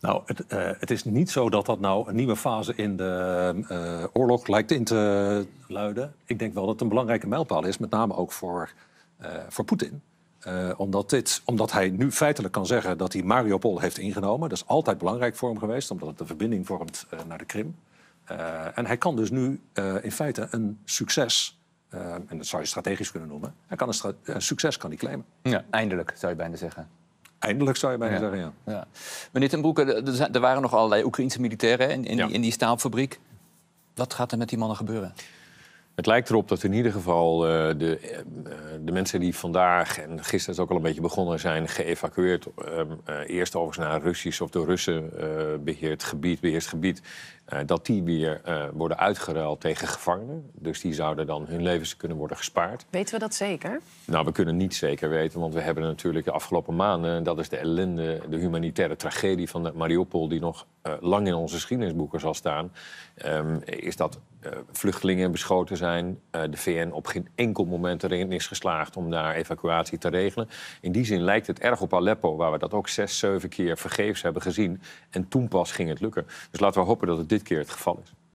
Nou, het, eh, het, is niet zo dat dat nou een nieuwe fase in de eh, oorlog lijkt in te luiden. Ik denk wel dat het een belangrijke mijlpaal is, met name ook voor, eh, voor Poetin. omdat, dit, omdat hij nu feitelijk kan zeggen dat hij Mariupol heeft ingenomen. Dat is altijd belangrijk voor hem geweest, omdat het de verbinding vormt naar de Krim. en hij kan dus nu in feite een succes, en dat zou je strategisch kunnen noemen, hij kan een, een succes kan hij claimen. Ja, eindelijk zou je bijna zeggen. Eindelijk zou je bijna ja. zeggen, ja. ja. Meneer Ten Broeke, er, waren nog allerlei Oekraïnse militairen in, in, in die staalfabriek. Wat gaat er met die mannen gebeuren? Het lijkt erop dat in ieder geval eh, de, eh, de mensen die vandaag en gisteren is dus ook al een beetje begonnen zijn, geëvacueerd. Ehm, eh, eerst overigens naar Russisch of door Russen beheerd gebied, beheerst gebied. dat die weer worden uitgeruild tegen gevangenen. Dus die zouden dan hun levens kunnen worden gespaard. Weten we dat zeker? Nou, we kunnen niet zeker weten, want we hebben natuurlijk de afgelopen maanden, dat is de ellende, de humanitaire tragedie van Mariupol, die nog lang in onze geschiedenisboeken zal staan, ehm, is dat vluchtelingen beschoten zijn eh, de VN op geen enkel moment erin is geslaagd om daar evacuatie te regelen. In die zin lijkt het erg op Aleppo, waar we dat ook zes, zeven keer vergeefs hebben gezien. En toen pas ging het lukken. Dus laten we hopen dat het dit keer het geval is.